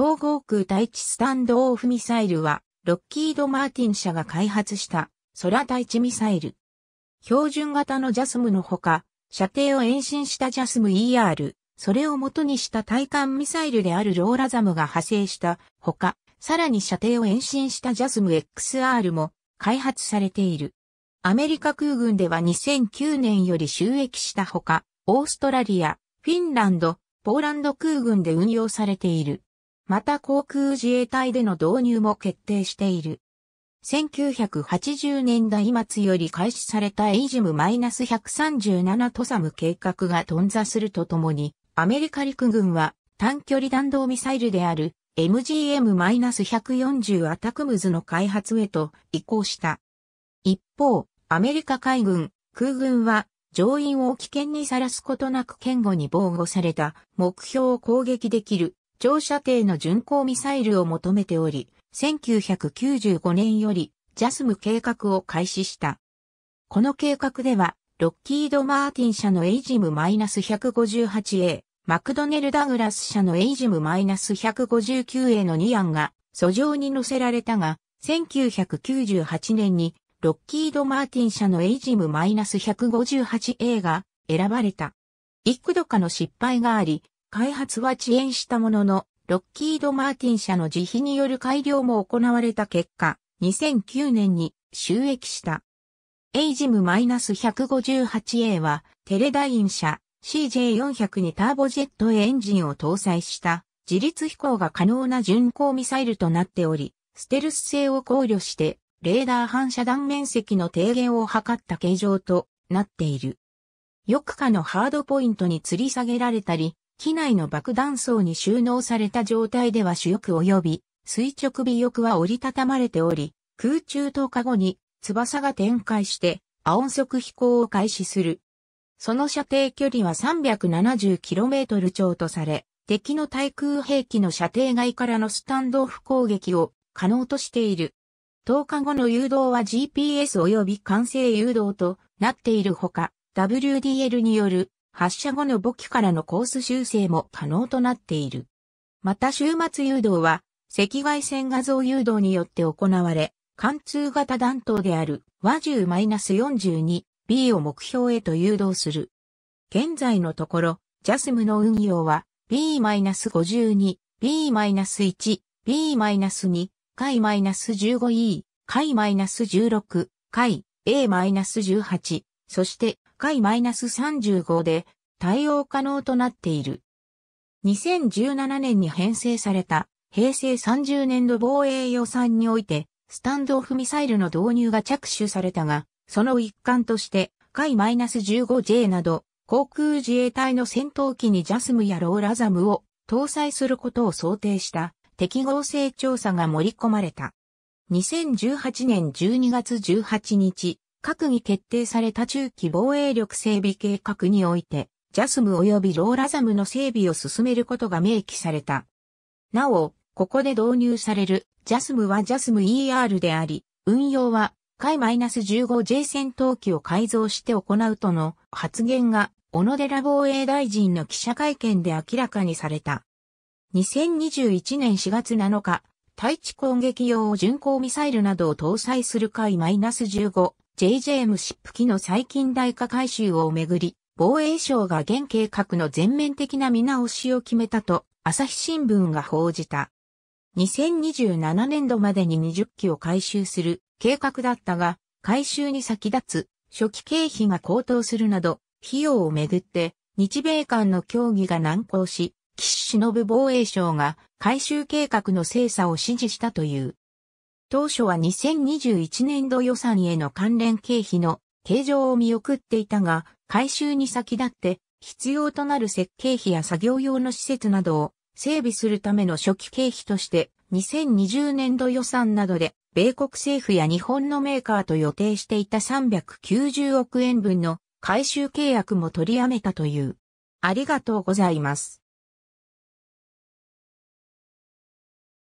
統合空対地スタンドオフミサイルは、ロッキード・マーティン社が開発した空対地ミサイル。標準型のジャスムのほか、射程を延伸したジャスム ER、それを元にした対艦ミサイルであるローラザムが派生したほか、さらに射程を延伸したジャスム XR も開発されている。アメリカ空軍では2009年より収益したほか、オーストラリア、フィンランド、ポーランド空軍で運用されている。また航空自衛隊での導入も決定している。1980年代末より開始されたエイジム -137 トサム計画が頓挫するとともに、アメリカ陸軍は短距離弾道ミサイルである MGM-140 アタクムズの開発へと移行した。一方、アメリカ海軍、空軍は乗員を危険にさらすことなく堅固に防護された目標を攻撃できる長射程の巡航ミサイルを求めており、1995年よりジャスム計画を開始した。この計画では、ロッキード・マーティン社のエイジム -158A、マクドネル・ダグラス社のエイジム -159A の2案が訴状に載せられたが、1998年にロッキード・マーティン社のエイジム -158A が選ばれた。幾度かの失敗があり、開発は遅延したものの、ロッキード・マーティン社の自費による改良も行われた結果、2009年に収益した。エイジム -158A は、テレダイン社 CJ400 にターボジェットエンジンを搭載した自立飛行が可能な巡航ミサイルとなっており、ステルス性を考慮して、レーダー反射断面積の低減を図った形状となっている。翼下のハードポイントに吊り下げられたり、機内の爆弾層に収納された状態では主翼及び垂直尾翼は折りたたまれており、空中投下後に翼が展開して青音速飛行を開始する。その射程距離は 370km 超とされ、敵の対空兵器の射程外からのスタンドオフ攻撃を可能としている。投下後の誘導は GPS 及び完成誘導となっているほか、WDL による発射後の母機からのコース修正も可能となっている。また終末誘導は、赤外線画像誘導によって行われ、貫通型弾頭である和 10-42B を目標へと誘導する。現在のところ、ジャスムの運用は B-52、B-1、B-2、回 -15E、回 -16、回 A-18、そして回 -35 で対応可能となっている。2017年に編成された平成30年度防衛予算において、スタンドオフミサイルの導入が着手されたが、その一環として、ス -15J など、航空自衛隊の戦闘機にジャスムやローラザムを搭載することを想定した適合性調査が盛り込まれた。2018年12月18日、閣議決定された中期防衛力整備計画において、ジャスム及びローラザムの整備を進めることが明記された。なお、ここで導入されるジャスムはジャスム ER であり、運用は、海 -15J 戦闘機を改造して行うとの発言が、小野寺防衛大臣の記者会見で明らかにされた。2021年4月7日、対地攻撃用巡航ミサイルなどを搭載する海 -15 JJ ムシップ機の最近代化改修をめぐり、防衛省が現計画の全面的な見直しを決めたと、朝日新聞が報じた。2027年度までに20機を改修する計画だったが、改修に先立つ初期経費が高騰するなど、費用をめぐって日米間の協議が難航し、岸忍防衛省が改修計画の精査を指示したという。当初は2021年度予算への関連経費の計上を見送っていたが、改修に先立って必要となる設計費や作業用の施設などを整備するための初期経費として2020年度予算などで米国政府や日本のメーカーと予定していた390億円分の回収契約も取りやめたという。ありがとうございます。